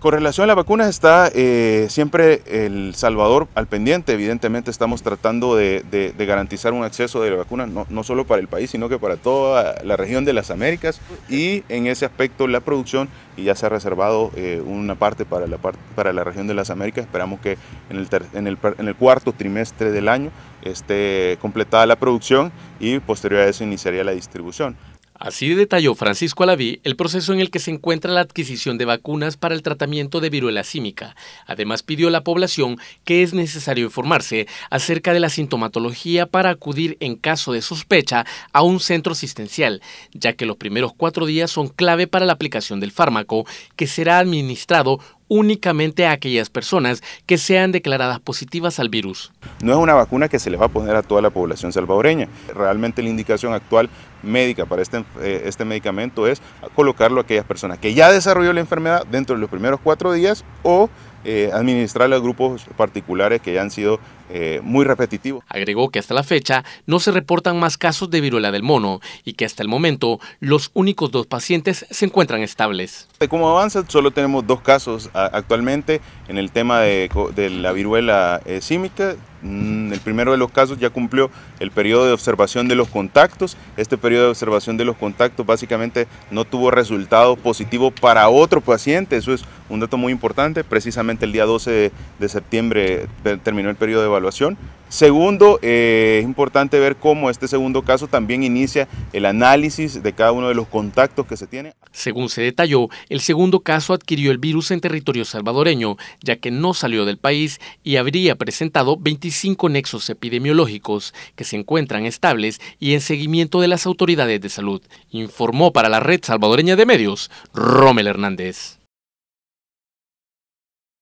Con relación a las vacunas está eh, siempre El Salvador al pendiente. Evidentemente estamos tratando de, garantizar un acceso de la vacuna, no, solo para el país, sino que para toda la región de las Américas. Y en ese aspecto la producción, y ya se ha reservado eh, una parte para la, para la región de las Américas, esperamos que en el, en el, en el cuarto trimestre del año esté completada la producción y posterior a eso iniciaría la distribución. Así detalló Francisco Alaví el proceso en el que se encuentra la adquisición de vacunas para el tratamiento de viruela símica. Además, pidió a la población que es necesario informarse acerca de la sintomatología para acudir en caso de sospecha a un centro asistencial, ya que los primeros cuatro días son clave para la aplicación del fármaco, que será administrado únicamente a aquellas personas que sean declaradas positivas al virus. No es una vacuna que se le va a poner a toda la población salvadoreña. Realmente la indicación actual médica para este, eh, este medicamento es colocarlo a aquellas personas que ya desarrolló la enfermedad dentro de los primeros cuatro días o eh, administrar a grupos particulares que ya han sido eh, muy repetitivos. Agregó que hasta la fecha no se reportan más casos de viruela del mono y que hasta el momento los únicos dos pacientes se encuentran estables. Eh, cómo avanza, solo tenemos dos casos actualmente en el tema de, de la viruela símica Mm, el primero de los casos ya cumplió el periodo de observación de los contactos. Este periodo de observación de los contactos básicamente no tuvo resultado positivo para otro paciente. Eso es un dato muy importante. Precisamente el día 12 de, de septiembre eh, terminó el periodo de evaluación Segundo, eh, es importante ver cómo este segundo caso también inicia el análisis de cada uno de los contactos que se tiene. Según se detalló, el segundo caso adquirió el virus en territorio salvadoreño, ya que no salió del país y habría presentado 25 nexos epidemiológicos que se encuentran estables y en seguimiento de las autoridades de salud, informó para la red salvadoreña de medios Rommel Hernández.